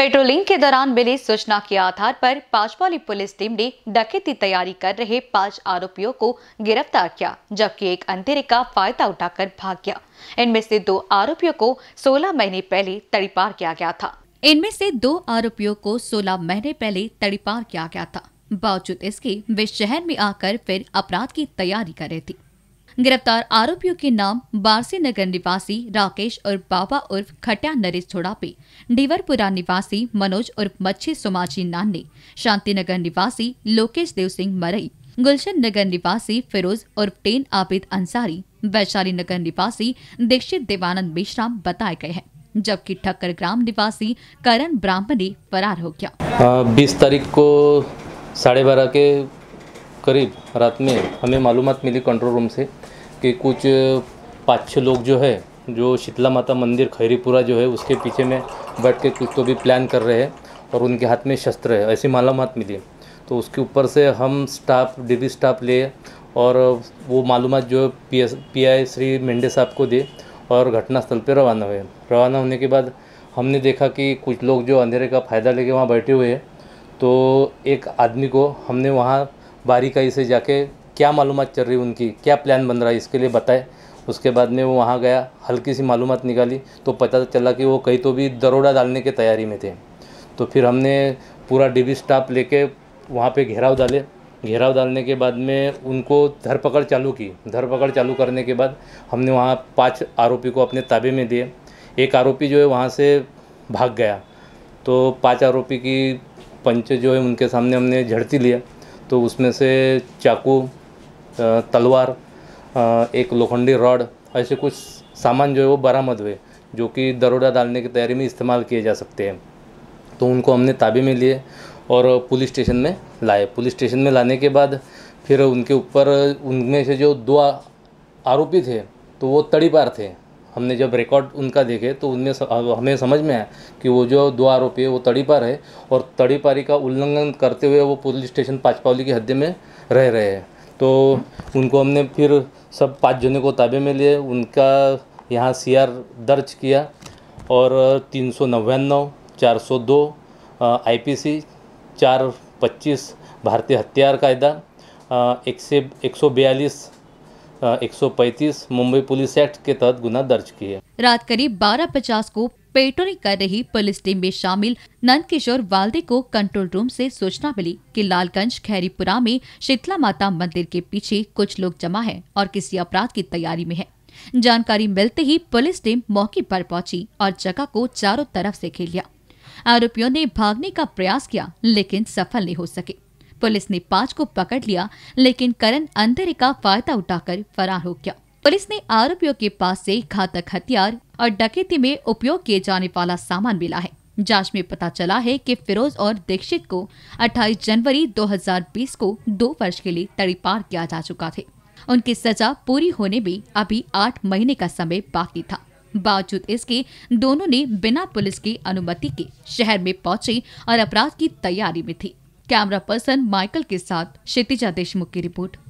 patrolling के दौरान मिली सूचना के आधार पर पांचवाली पुलिस टीम ने डकैती तैयारी कर रहे पांच आरोपियों को गिरफ्तार किया जबकि एक अंधेरे का फायदा उठाकर भाग गया इनमें से दो आरोपियों को 16 महीने पहले तड़ीपार किया गया था इनमें से दो आरोपियों को 16 महीने पहले तड़ीपार किया गया था बावजूद इसके वे शहर में आकर फिर अपराध की तैयारी कर रहे थे गिरफ्तार आरोपियों के नाम बारसी नगर निवासी राकेश और बाबा उर्फ खटिया नरेश छोड़ापे डीवरपुरा निवासी मनोज उर्फ मच्छी सोमाजी नान्ने शांति नगर निवासी लोकेश देव सिंह मरई गुलशन नगर निवासी फिरोज उर्फ टेन आबिद अंसारी वैशाली नगर निवासी दीक्षित देवानंद मिश्रा बताए गए हैं जबकि ठक्कर ग्राम निवासी करण ब्राह्मणी फरार हो गया बीस तारीख को साढ़े बारह के करीब रात में हमें मालूम मिली कंट्रोल रूम से कि कुछ पाँच छः लोग जो है जो शीतला माता मंदिर खैरीपुरा जो है उसके पीछे में बैठ के कुछ तो भी प्लान कर रहे हैं और उनके हाथ में शस्त्र है ऐसी मालूम मिली तो उसके ऊपर से हम स्टाफ डीबी स्टाफ ले और वो मालूम जो P S P I Shri Mendhe साहब को दे और घटनास्थल पर रवाना हुए रवाना होने के बाद हमने देखा कि कुछ लोग जो अंधेरे का फ़ायदा लेके वहाँ बैठे हुए हैं तो एक आदमी को हमने वहाँ बारीकाई से जाके क्या मालूम चल रही उनकी क्या प्लान बन रहा है इसके लिए बताए उसके बाद में वो वहाँ गया हल्की सी मालूम निकाली तो पता तो चला कि वो कहीं तो भी दरोड़ा डालने की तैयारी में थे तो फिर हमने पूरा डीबी स्टाफ लेके वहाँ पे घेराव डाले घेराव डालने के बाद में उनको धरपकड़ चालू की धरपकड़ चालू करने के बाद हमने वहाँ पांच आरोपी को अपने ताबे में दिए एक आरोपी जो है वहाँ से भाग गया तो पांच आरोपी की पंच जो है उनके सामने हमने झड़ती लिया तो उसमें से चाकू तलवार एक लोखंडी रॉड ऐसे कुछ सामान जो है वो बरामद हुए जो कि दरोड़ा डालने की तैयारी में इस्तेमाल किए जा सकते हैं तो उनको हमने ताबे में लिए और पुलिस स्टेशन में लाए पुलिस स्टेशन में लाने के बाद फिर उनके ऊपर उनमें से जो दो आरोपी थे तो वो तड़ीपार थे हमने जब रिकॉर्ड उनका देखे तो उनमें हमें समझ में आया कि वो जो दो आरोपी है वो तड़ी पर है और तड़ीपारी का उल्लंघन करते हुए वो पुलिस स्टेशन पाचपावली की हद्दे में रह रहे हैं तो उनको हमने फिर सब पाँच जनों को ताबे में लिए उनका यहाँ सी दर्ज किया और तीन सौ नवानवे चार सौ दो आई पी सी चार पच्चीस भारतीय हथियार कायदा एक से एक सौ बयालीस 135 मुंबई पुलिस एक्ट के तहत गुना दर्ज किया रात करीब 12:50 को पेट्रोलिंग कर रही पुलिस टीम में शामिल नंदकिशोर वाल्दे को कंट्रोल रूम से सूचना मिली कि लालगंज खैरीपुरा में शीतला माता मंदिर के पीछे कुछ लोग जमा हैं और किसी अपराध की तैयारी में है जानकारी मिलते ही पुलिस टीम मौके पर पहुंची और जगह को चारों तरफ से घेर लिया आरोपियों ने भागने का प्रयास किया लेकिन सफल नहीं हो सके पुलिस ने पांच को पकड़ लिया लेकिन करण अंधेरे का फायदा उठाकर फरार हो गया पुलिस ने आरोपियों के पास से घातक हथियार और डकैती में उपयोग किए जाने वाला सामान मिला है जांच में पता चला है कि फिरोज और दीक्षित को 28 जनवरी 2020 को दो वर्ष के लिए तड़ीपार किया जा चुका थे उनकी सजा पूरी होने में अभी आठ महीने का समय बाकी था बावजूद इसके दोनों ने बिना पुलिस की अनुमति के शहर में पहुंचे और अपराध की तैयारी में थी कैमरा पर्सन माइकल के साथ क्षितिजा देशमुख की रिपोर्ट